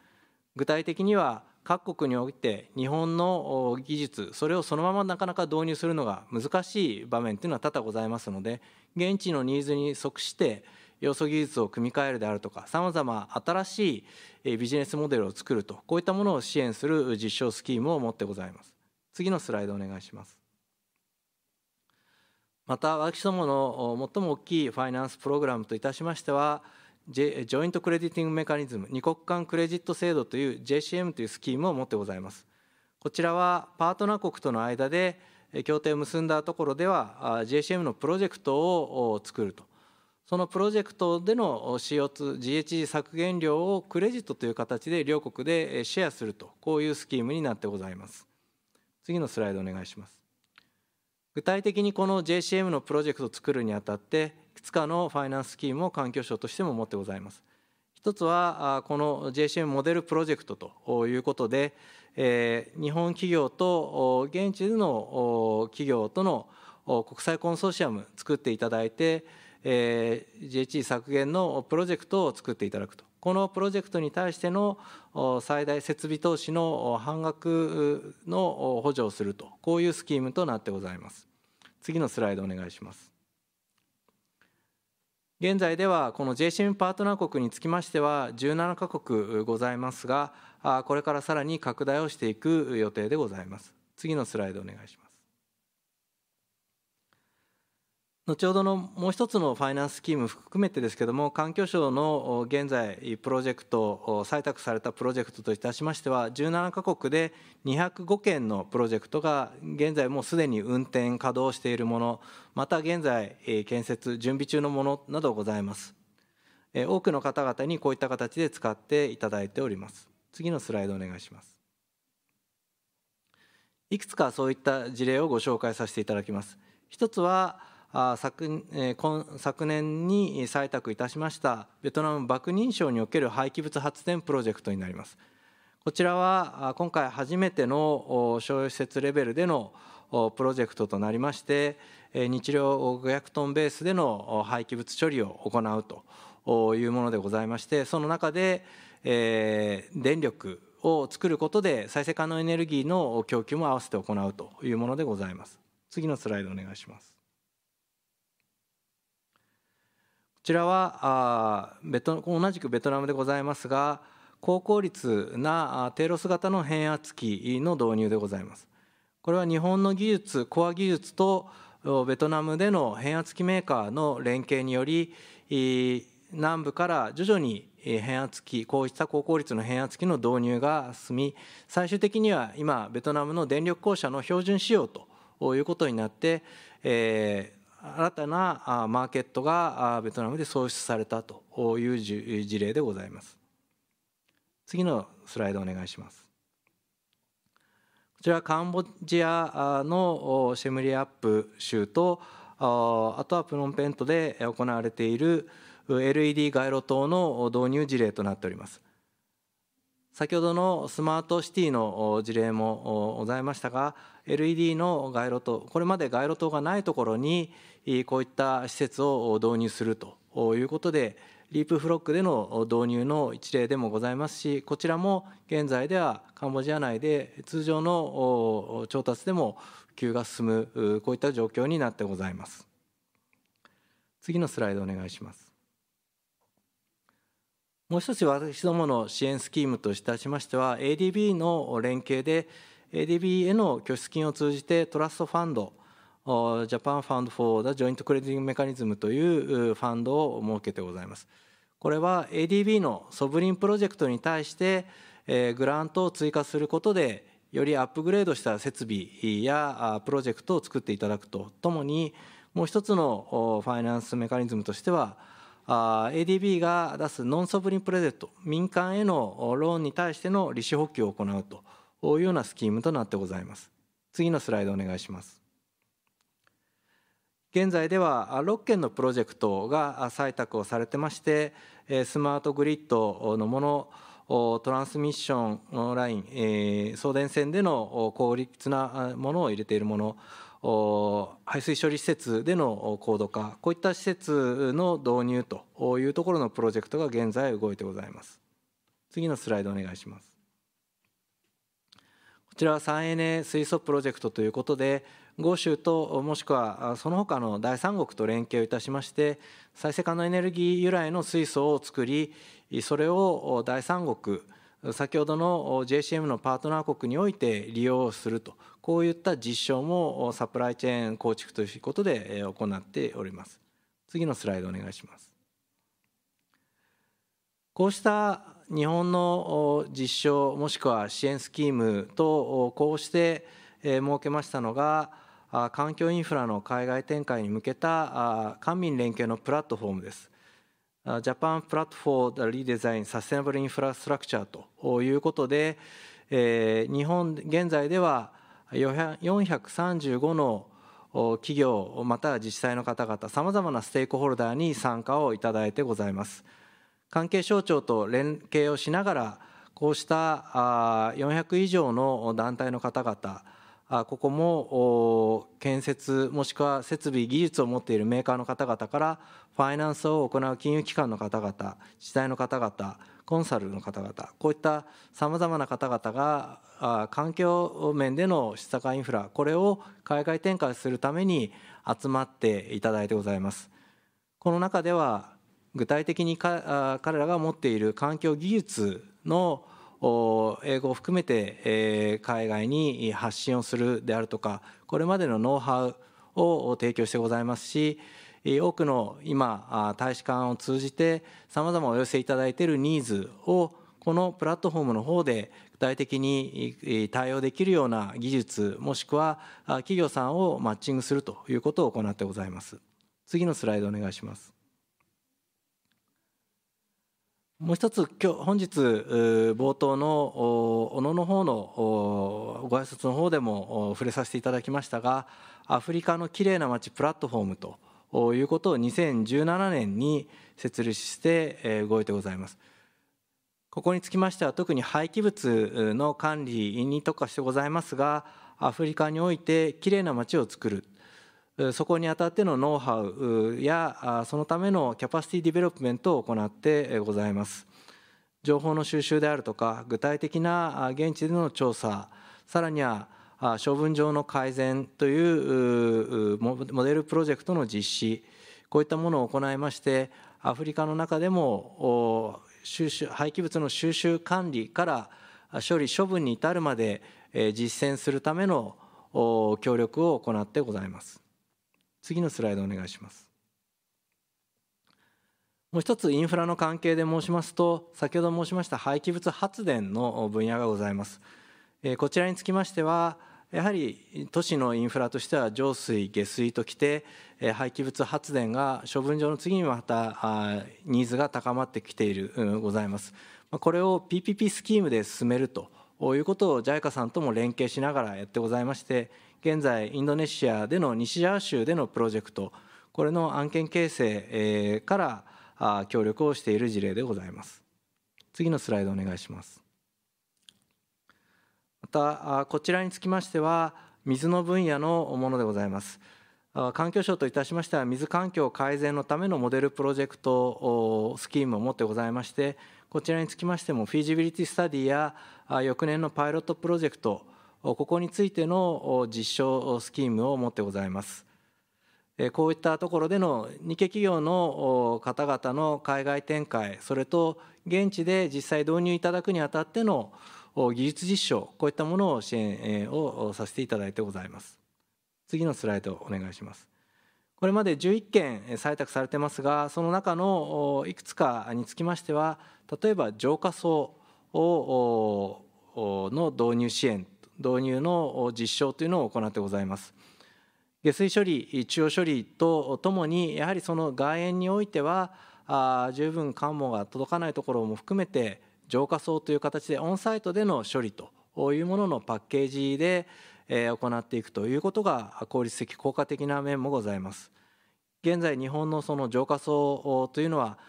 具体的には各国において日本の技術それをそのままなかなか導入するのが難しい場面というのは多々ございますので現地のニーズに即して要素技術を組み替えるであるとかさまざま新しいビジネスモデルを作るとこういったものを支援する実証スキームを持ってございます次のスライドお願いしますまた私どもの最も大きいファイナンスプログラムといたしましてはジョイントクレジィティングメカニズム2国間クレジット制度という JCM というスキームを持ってございますこちらはパートナー国との間で協定を結んだところでは JCM のプロジェクトを作るとそのプロジェクトでの CO2、GHG 削減量をクレジットという形で両国でシェアすると、こういうスキームになってございます。次のスライドお願いします。具体的にこの JCM のプロジェクトを作るにあたって、いくつかのファイナンススキームを環境省としても持ってございます。一つは、この JCM モデルプロジェクトということで、日本企業と現地での企業との国際コンソーシアム作っていただいて、えー、GHG 削減のプロジェクトを作っていただくと。このプロジェクトに対しての最大設備投資の半額の補助をすると、こういうスキームとなってございます。次のスライドお願いします。現在では、この JCM パートナー国につきましては、17か国ございますが、これからさらに拡大をしていく予定でございます。次のスライドお願いします。後ほどのもう一つのファイナンススキーム含めてですけども環境省の現在プロジェクト採択されたプロジェクトといたしましては17カ国で205件のプロジェクトが現在もうすでに運転稼働しているものまた現在建設準備中のものなどございます多くの方々にこういった形で使っていただいております次のスライドお願いしますいくつかそういった事例をご紹介させていただきます一つは昨昨年に採択いたしましたベトナム爆認証における廃棄物発電プロジェクトになります。こちらは今回初めての商用施設レベルでのプロジェクトとなりまして日量500トンベースでの廃棄物処理を行うというものでございましてその中で電力を作ることで再生可能エネルギーの供給も合わせて行うというものでございます。次のスライドお願いします。ちらはベト同じくベトナムでございますが高効率なテロス型の変圧器の導入でございます。これは日本の技術コア技術とベトナムでの変圧器メーカーの連携により南部から徐々に変圧器こうした高効率の変圧器の導入が進み最終的には今ベトナムの電力公社の標準仕様ということになって、え新たなマーケットがベトナムで創出されたという事例でございます。次のスライドお願いします。こちらカンボジアのシェムリアップ州とあとはプノンペントで行われている LED 街路灯の導入事例となっております。先ほどのスマートシティの事例もございましたが LED の街路灯これまで街路灯がないところにこういった施設を導入するということで、リープフロックでの導入の一例でもございますし、こちらも現在ではカンボジア内で通常の調達でも普及が進む、こういった状況になってございます。次のスライドお願いします。もう一つ私どもの支援スキームといたしましては、ADB の連携で、ADB への拠出金を通じてトラストファンドジャパンファンド・フォー・ザ・ジョイント・クレディング・メカニズムというファンドを設けてございます。これは ADB のソブリンプロジェクトに対して、えグラントを追加することで、よりアップグレードした設備やプロジェクトを作っていただくとともに、もう一つのファイナンスメカニズムとしては、ADB が出すノンソブリンプレゼント、民間へのローンに対しての利子補給を行うというようなスキームとなってございます。次のスライドお願いします。現在では6件のプロジェクトが採択をされてまして、スマートグリッドのもの、トランスミッションライン、送電線での効率なものを入れているもの、排水処理施設での高度化、こういった施設の導入というところのプロジェクトが現在動いてございます。次のスライドお願いします。こちらは再エネ水素プロジェクトということで、豪州ともしくはその他の第三国と連携をいたしまして再生可能エネルギー由来の水素を作りそれを第三国先ほどの JCM のパートナー国において利用するとこういった実証もサプライチェーン構築ということで行っております次のスライドお願いしますこうした日本の実証もしくは支援スキームとこうして設けましたのが環境インフラの海外展開に向けた官民連携のプラットフォームです。ジャパンプラットフォーリデザインサステナブルインフラストラクチャーということで、日本現在では435の企業または自治体の方々さまざまなステークホルダーに参加をいただいてございます関係省庁と連携をしながらこうした400以上の団体の方々ここも建設もしくは設備技術を持っているメーカーの方々からファイナンスを行う金融機関の方々自治体の方々コンサルの方々こういったさまざまな方々が環境面での施策インフラこれを海外展開するために集まっていただいてございます。この中では具体的に彼らが持っている環境技術の英語を含めて海外に発信をするであるとかこれまでのノウハウを提供してございますし多くの今大使館を通じてさまざまお寄せいただいているニーズをこのプラットフォームの方で具体的に対応できるような技術もしくは企業さんをマッチングするということを行ってございます。次のスライドお願いします。もう一つ、今日本日、冒頭の小野の方のご挨拶の方でも触れさせていただきましたが、アフリカのきれいな街プラットフォームということを2017年に設立して動いてございます。ここにつきましては、特に廃棄物の管理に特化してございますが、アフリカにおいてきれいな街を作るそこにあたってのノウハウやそのためのキャパシティディベロップメントを行ってございます。情報の収集であるとか具体的な現地での調査さらには処分場の改善というモデルプロジェクトの実施こういったものを行いましてアフリカの中でも収集廃棄物の収集管理から処理処分に至るまで実践するための協力を行ってございます。次のスライドお願いします。もう一つインフラの関係で申しますと先ほど申しました廃棄物発電の分野がございます。こちらにつきましてはやはり都市のインフラとしては浄水下水ときて廃棄物発電が処分場の次にまたニーズが高まってきているございます。これを PPP スキームで進めるということを JICA さんとも連携しながらやってございまして現在インドネシアでの西ジャワ州でのプロジェクトこれの案件形成から協力をしている事例でございます次のスライドお願いしますまたこちらにつきましては水の分野のものでございます環境省といたしましては水環境改善のためのモデルプロジェクトスキームを持ってございましてこちらにつきましてもフィジビリティスタディや翌年のパイロットプロジェクトここについての実証スキームを持ってございます。こういったところでの日系企業の方々の海外展開、それと現地で実際導入いただくにあたっての技術実証、こういったものを支援をさせていただいてございます。次のスライドお願いします。これまで11件採択されてますが、その中のいくつかにつきましては、例えば浄化槽の導入支援導入の実証というのを行ってございます。下水処理、中央処理とともに、やはりその外縁においては、あ十分管網が届かないところも含めて、浄化槽という形でオンサイトでの処理というもののパッケージで行っていくということが効率的効果的な面もございます現在日本のその浄化槽というのは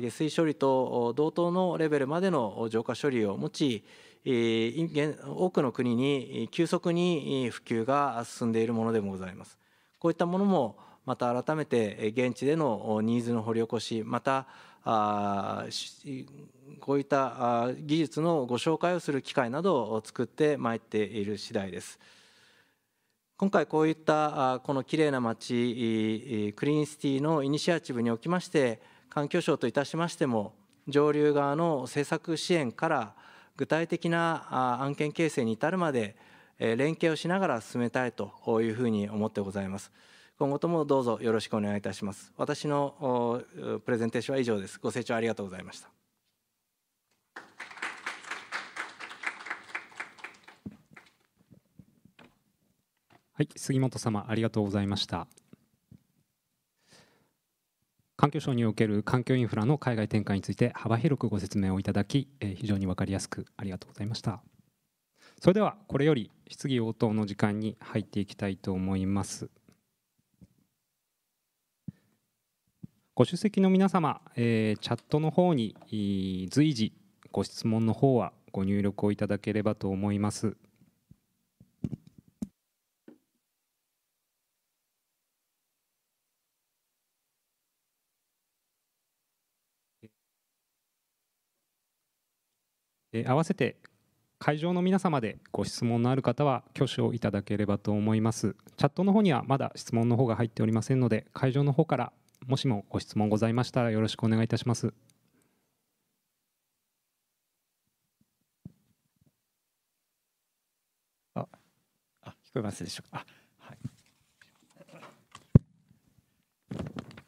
下水処理と同等のレベルまでの浄化処理を持ち多くの国に急速に普及が進んでいるものでもございます。こういったものもまた改めて現地でのニーズの掘り起こしまたこういった技術のご紹介をする機会などを作ってまいっている次第です。今回こういったこのきれいな街クリーンシティのイニシアチブにおきまして環境省といたしましても上流側の政策支援から具体的な案件形成に至るまで連携をしながら進めたいというふうに思ってございます。今後ともどうぞよろしくお願いいたします。私のプレゼンテーションは以上です。ご清聴ありがとうございました。はい、杉本様ありがとうございました。環境省における環境インフラの海外展開について幅広くご説明をいただき、えー、非常に分かりやすくありがとうございましたそれではこれより質疑応答の時間に入っていきたいと思いますご出席の皆様、えー、チャットの方に随時ご質問の方はご入力をいただければと思います。え合わせて会場の皆様でご質問のある方は挙手をいただければと思いますチャットの方にはまだ質問の方が入っておりませんので会場の方からもしもご質問ございましたらよろしくお願いいたしますああ聞こえますでしょうかはい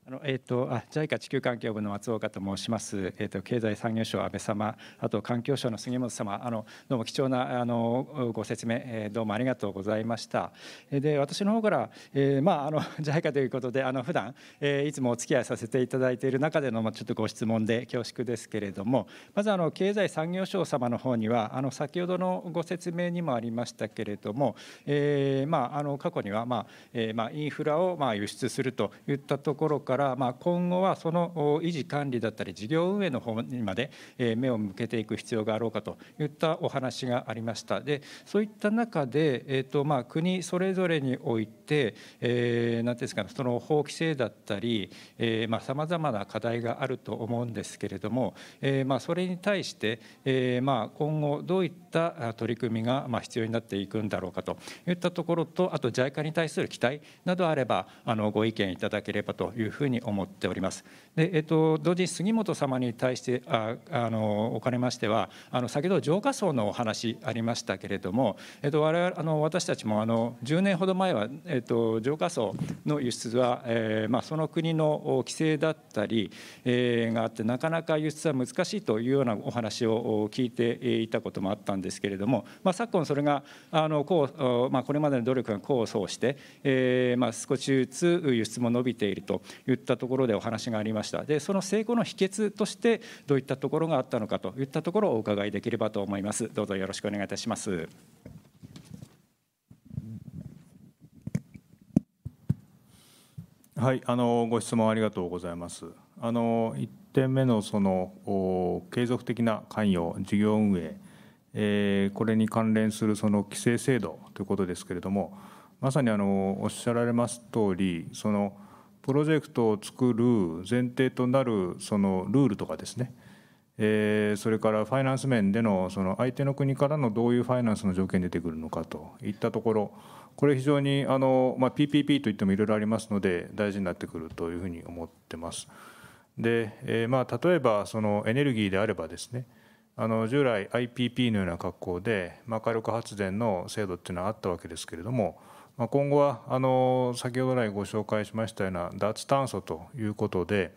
あのえっ、ー、とあ JICA 地球環境部の松岡と申します。えっ、ー、と経済産業省安倍様、あと環境省の杉本様、あのどうも貴重なあのご説明、えー、どうもありがとうございました。で私の方から、えー、まああの JICA ということであの普段、えー、いつもお付き合いさせていただいている中でのまあちょっとご質問で恐縮ですけれども、まずあの経済産業省様の方にはあの先ほどのご説明にもありましたけれども、えー、まああの過去にはまあ、えー、まあインフラをまあ輸出するといったところからから、まあ、今後はその維持管理だったり事業運営の方にまで目を向けていく必要があろうかといったお話がありましたでそういった中で、えーとまあ、国それぞれにおいて何、えー、て言うんですか、ね、その法規制だったりさまざ、まな課題があると思うんですけれども、えー、まあ、それに対して、えー、まあ、今後どういった取り組みがま必要になっていくんだろうかといったところとあと JICA に対する期待などあればあのご意見いただければというふうにうに思っております。でえっと、同時に杉本様に対してああのおかれましてはあの先ほど浄化層のお話ありましたけれども、えっと、我々あの私たちもあの10年ほど前は、えっと、浄化層の輸出は、えーまあ、その国の規制だったり、えー、があってなかなか輸出は難しいというようなお話を聞いていたこともあったんですけれども、まあ、昨今それがあのこう、まあ、これまでの努力が功を奏して、えーまあ、少しずつ輸出も伸びているというったところでお話がありましたでその成功の秘訣としてどういったところがあったのかといったところをお伺いできればと思いますどうぞよろしくお願いいたしますはいあのご質問ありがとうございますあの1点目のその継続的な関与事業運営えー、これに関連するその規制制度ということですけれどもまさにあのおっしゃられます通りそのプロジェクトを作る前提となるそのルールとかですね、えー、それからファイナンス面でのその相手の国からのどういうファイナンスの条件出てくるのかといったところこれ非常にあの、まあ、PPP といってもいろいろありますので大事になってくるというふうに思ってます。で、えー、まあ例えばそのエネルギーであればですねあの従来 IPP のような格好で、まあ、火力発電の制度っていうのはあったわけですけれどもまあ、今後はあの先ほど来ご紹介しましたような脱炭素ということで、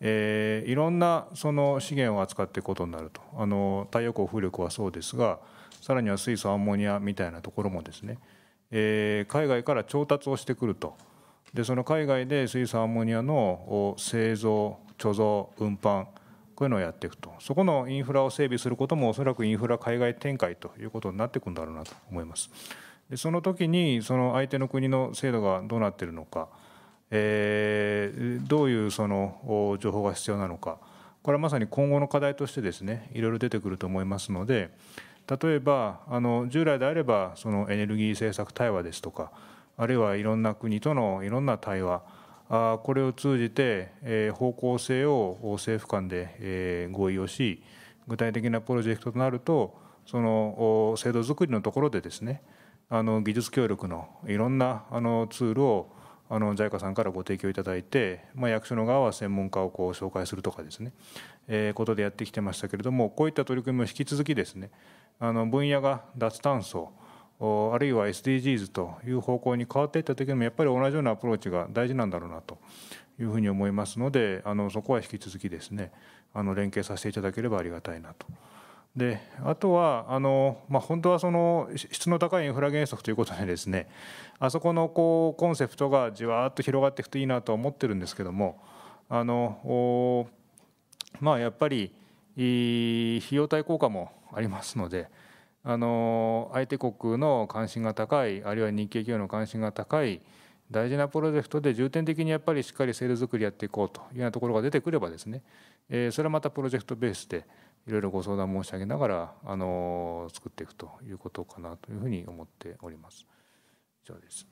えー、いろんなその資源を扱っていくことになるとあの太陽光風力はそうですがさらには水素アンモニアみたいなところもですね、えー、海外から調達をしてくるとでその海外で水素アンモニアの製造貯蔵運搬こういうのをやっていくとそこのインフラを整備することもおそらくインフラ海外展開ということになっていくんだろうなと思います。でその時にその相手の国の制度がどうなっているのか、えー、どういうその情報が必要なのかこれはまさに今後の課題としてですねいろいろ出てくると思いますので例えばあの従来であればそのエネルギー政策対話ですとかあるいはいろんな国とのいろんな対話あこれを通じて、えー、方向性を政府間で、えー、合意をし具体的なプロジェクトとなるとその制度づくりのところでですねあの技術協力のいろんなあのツールをあの JICA さんからご提供いただいて、まあ、役所の側は専門家をこう紹介するとかですね、えー、ことでやってきてましたけれどもこういった取り組みも引き続きですねあの分野が脱炭素あるいは SDGs という方向に変わっていった時にもやっぱり同じようなアプローチが大事なんだろうなというふうに思いますのであのそこは引き続きですねあの連携させていただければありがたいなと。であとはあの、まあ、本当はその質の高いインフラ原則ということでですねあそこのこうコンセプトがじわっと広がっていくといいなと思ってるんですけどもあのまあやっぱり費用対効果もありますのであの相手国の関心が高いあるいは日系企業の関心が高い大事なプロジェクトで重点的にやっぱりしっかりセール作りやっていこうというようなところが出てくればですね、えー、それはまたプロジェクトベースで。いろいろご相談申し上げながらあの作っていくということかなというふうに思っております。以上です。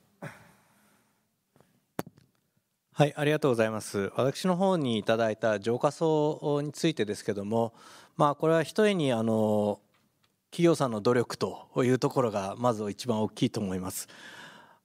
はい、ありがとうございます。私の方にいただいた浄化層についてですけども、まあこれはひとえにあの企業さんの努力というところがまず一番大きいと思います。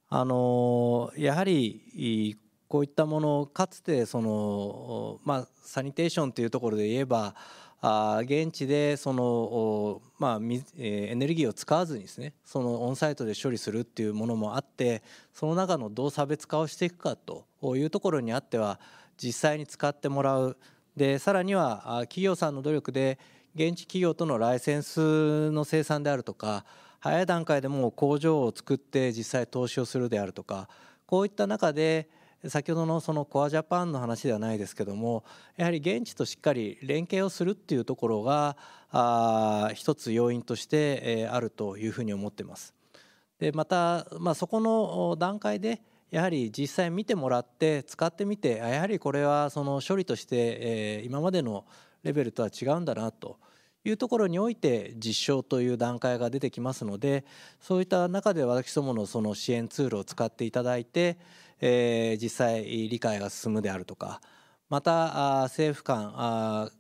あのやはりこういったものかつてそのまあサニテーションというところで言えばあ現地でその、まあえエネルギーを使わずにですねそのオンサイトで処理するっていうものもあってその中のどう差別化をしていくかというところにあっては実際に使ってもらうでさらには企業さんの努力で現地企業とのライセンスの生産であるとか早い段階でもう工場を作って実際投資をするであるとかこういった中で先ほどのそのコアジャパンの話ではないですけどもやはり現地としっかり連携をするっていうところがあ一つ要因として、えあるというふうに思ってます。でまた、まあ、そこの段階でやはり実際見てもらって使ってみてやはりこれはその処理として、え今までのレベルとは違うんだなというところにおいて実証という段階が出てきますのでそういった中で私どものその支援ツールを使っていただいて、えー、実際理解が進むであるとかまた政府間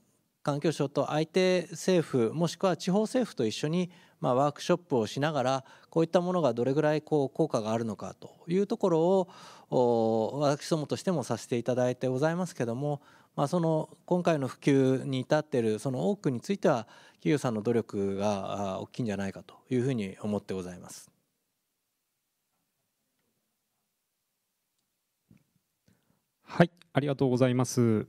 環境省と相手政府もしくは地方政府と一緒に、まあ、ワークショップをしながらこういったものがどれぐらいこう効果があるのかというところを私どもとしてもさせていただいてございますけども、まあ、その今回の普及に至っているその多くについては企業さんの努力が大きいんじゃないかというふうに思ってございます。はい、ありがとうございます。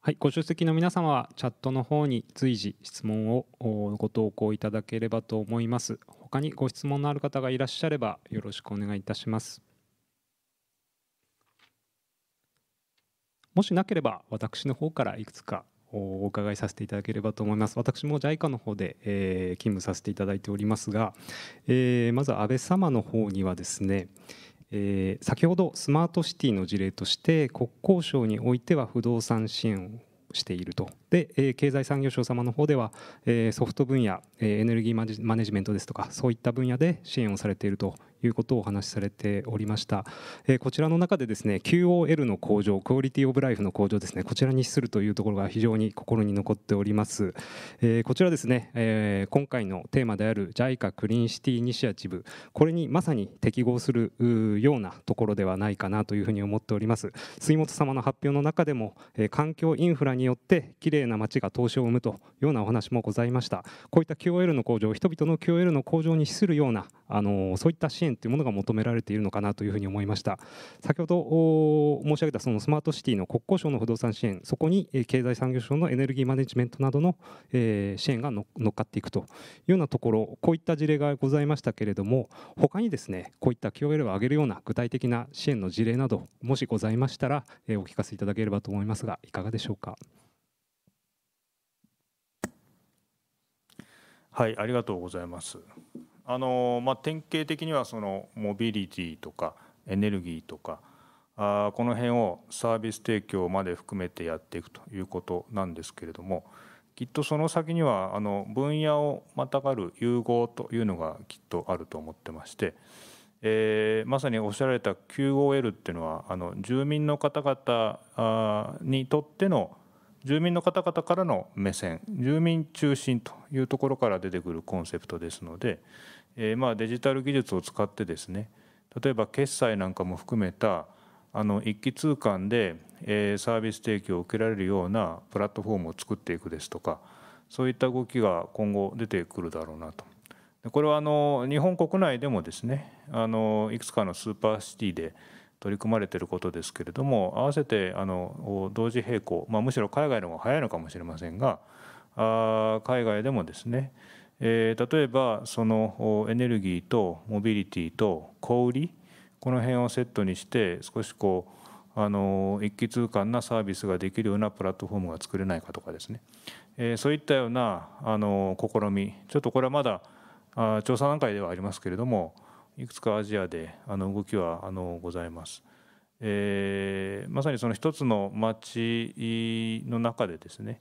はい、ご出席の皆様はチャットの方に随時質問をご投稿いただければと思います。他にご質問のある方がいらっしゃればよろしくお願いいたします。もしなければ私の方からいくつかお伺いさせていただければと思います私も JICA の方で、えー、勤務させていただいておりますが、えー、まず安倍様の方にはですね、えー、先ほどスマートシティの事例として国交省においては不動産支援をしているとで、えー、経済産業省様の方では、えー、ソフト分野、えー、エネルギーマネジメントですとかそういった分野で支援をされているということをお話しされておりました、えー、こちらの中でですね QOL の向上クオリティオブライフの向上ですねこちらに資するというところが非常に心に残っております、えー、こちらですね、えー、今回のテーマである JICA クリーンシティイニシアチブこれにまさに適合するようなところではないかなというふうに思っております水本様の発表の中でも、えー、環境インフラによって綺麗な街が投資を生むというようなお話もございましたこういった QOL の向上人々の QOL の向上に資するようなあのそういった支援というものが求められているのかなというふうに思いました先ほど申し上げたそのスマートシティの国交省の不動産支援そこに経済産業省のエネルギーマネジメントなどの、え支援が乗っかっていくというようなところこういった事例がございましたけれども他にですねこういった QOL を上げるような具体的な支援の事例などもしございましたら、えお聞かせいただければと思いますがいかがでしょうか。はい、ありがとうございます。あのまあ、典型的にはそのモビリティとかエネルギーとかあこの辺をサービス提供まで含めてやっていくということなんですけれどもきっとその先にはあの分野をまたがる融合というのがきっとあると思ってまして、えー、まさにおっしゃられた QOL っていうのはあの住民の方々にとっての住民の方々からの目線住民中心というところから出てくるコンセプトですので、えー、まあデジタル技術を使ってですね例えば決済なんかも含めたあの一気通貫で、えサービス提供を受けられるようなプラットフォームを作っていくですとかそういった動きが今後出てくるだろうなと。でこれはあの日本国内でもですねあのいくつかのスーパーシティで取り組まれていることですけれども合わせてあの同時並行、まあ、むしろ海外の方が早いのかもしれませんがあ海外でもですねえー、例えばそのエネルギーとモビリティと小売りこの辺をセットにして少しこうあの一気通貫なサービスができるようなプラットフォームが作れないかとかですね、えー、そういったようなあの試みちょっとこれはまだあ調査段階ではありますけれどもいくつかアジアであの動きはあのございます。えー、まさにその一つの町の中でですね、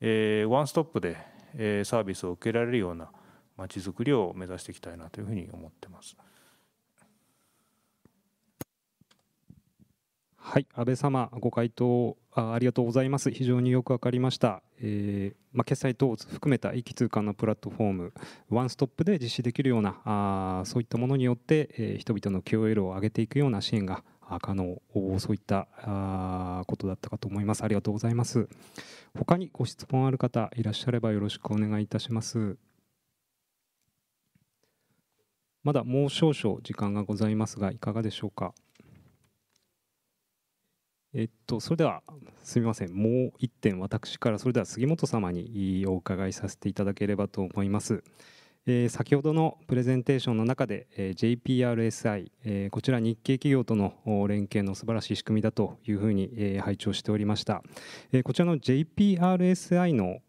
えー、ワンストップでえサービスを受けられるようなまちづくりを目指していきたいなというふうに思ってます。はい、安倍様、ご回答あありがとうございます。非常によく分かりました。えー、まあ、決済等を含めた一気通貫のプラットフォーム、ワンストップで実施できるような、あそういったものによって、えー、人々の q l を上げていくような支援が可能そういったことだったかと思いますありがとうございます他にご質問ある方いらっしゃればよろしくお願いいたしますまだもう少々時間がございますがいかがでしょうかえっと、それではすみませんもう1点私からそれでは杉本様にお伺いさせていただければと思います。え先ほどのプレゼンテーションの中で、え JPRSI、えこちら日系企業との連携の素晴らしい仕組みだというふうに、え拝聴しておりました、えこちらの JPRSI の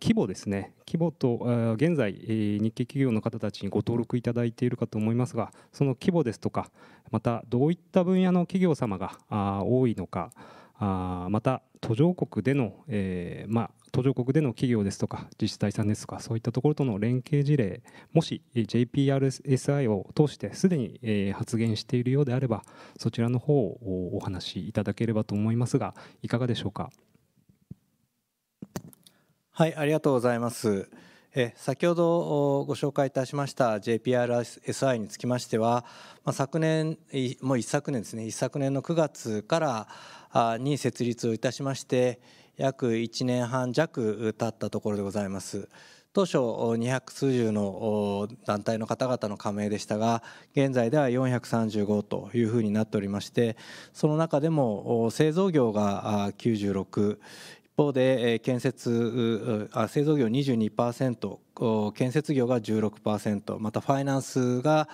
規模ですね規模と現在日系企業の方たちにご登録いただいているかと思いますがその規模ですとかまたどういった分野の企業様が多いのかまた途上国での、えーまあ、途上国での企業ですとか自治体さんですとかそういったところとの連携事例もし JPRSI を通してすでに発言しているようであればそちらの方をお話しいただければと思いますがいかがでしょうか。はいありがとうございます。え先ほどご紹介いたしました JPRSI につきましては、まあ、昨年もう一昨年ですね一昨年の9月からに設立をいたしまして約1年半弱経ったところでございます。当初200数十の団体の方々の加盟でしたが現在では435というふうになっておりましてその中でも製造業が96一方で建設製造業22%建設業が16%またファイナンスが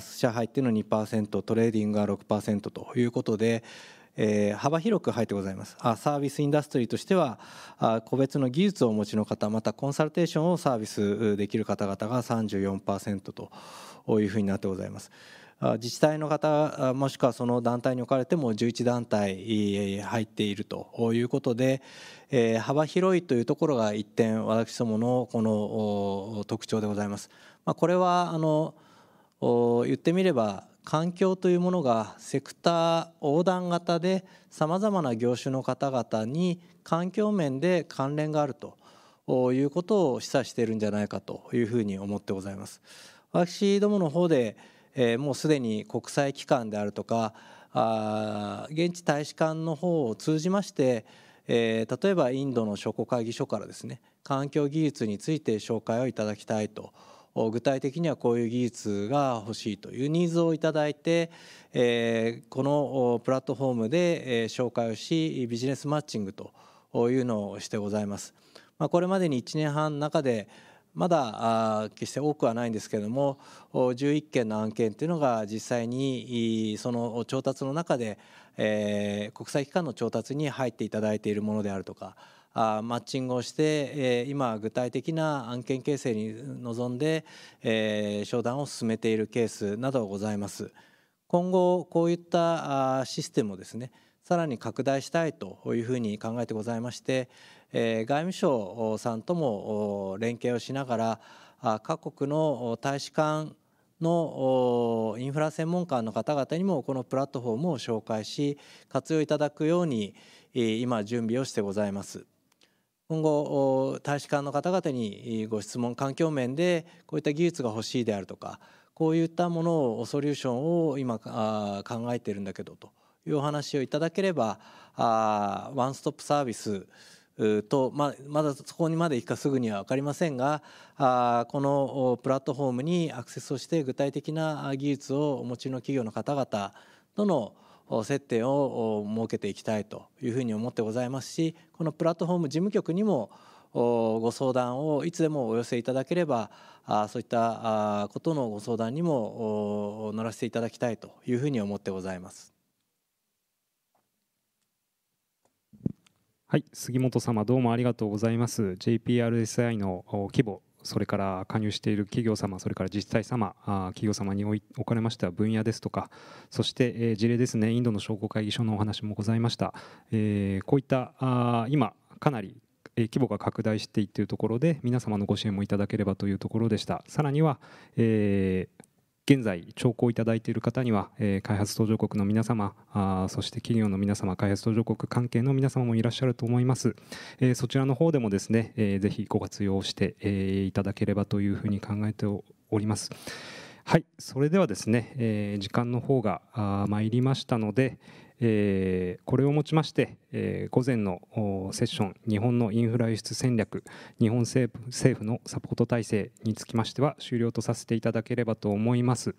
社入っての2%トレーディングが6%ということでえー、幅広く入ってございますあサービスインダストリーとしてはあ個別の技術をお持ちの方またコンサルテーションをサービスできる方々が34%というふうになってございます。自治体の方もしくはその団体におかれても11団体入っているということで幅広いというところが一点私どものこの特徴でございます。まあ、これはあの言ってみれば環境というものがセクター横断型でさまざまな業種の方々に環境面で関連があるということを示唆しているんじゃないかというふうに思ってございます。私どもの方で、えもうすでに国際機関であるとかあ現地大使館の方を通じまして、え例えばインドの商工会議所からですね環境技術について紹介をいただきたいと。具体的にはこういう技術が欲しいというニーズをいただいて、えこのプラットフォームで紹介をしビジネスマッチングというのをしてございます。まこれまでに1年半の中でまだ決して多くはないんですけれども11件の案件というのが実際にその調達の中で、え国際機関の調達に入っていただいているものであるとかあマッチングをして、え今具体的な案件形成に臨んで、え商談を進めているケースなどございます。今後こういったシステムをですねさらに拡大したいというふうに考えてございまして、え外務省さんとも連携をしながら各国の大使館のインフラ専門官の方々にもこのプラットフォームを紹介し活用いただくように今準備をしてございます。今後大使館の方々にご質問環境面でこういった技術が欲しいであるとかこういったものをソリューションを今考えてるんだけどというお話をいただければワンストップサービスとままだそこにまで行くかすぐには分かりませんがあこのプラットフォームにアクセスをして具体的な技術をお持ちの企業の方々との接点を設けていきたいというふうに思ってございますしこのプラットフォーム事務局にもご相談をいつでもお寄せいただければそういったことのご相談にも乗らせていただきたいというふうに思ってございます。はい、杉本様どうもありがとうございます。JPRSI の規模それから加入している企業様、それから自治体様、企業様におかれましては分野ですとか、そして事例ですね、インドの商工会議所のお話もございました。えこういった今、かなり規模が拡大していっているところで皆様のご支援もいただければというところでしたさらには、え現在、聴講いただいている方には、え開発途上国の皆様あ、そして企業の皆様、開発途上国関係の皆様もいらっしゃると思います。えそちらの方でもですね、えぜひご活用して、えいただければというふうに考えております。はい、それではですね、え時間の方が参りましたので、えー、これをもちまして、えー、午前のセッション日本のインフラ輸出戦略日本政府のサポート体制につきましては終了とさせていただければと思います。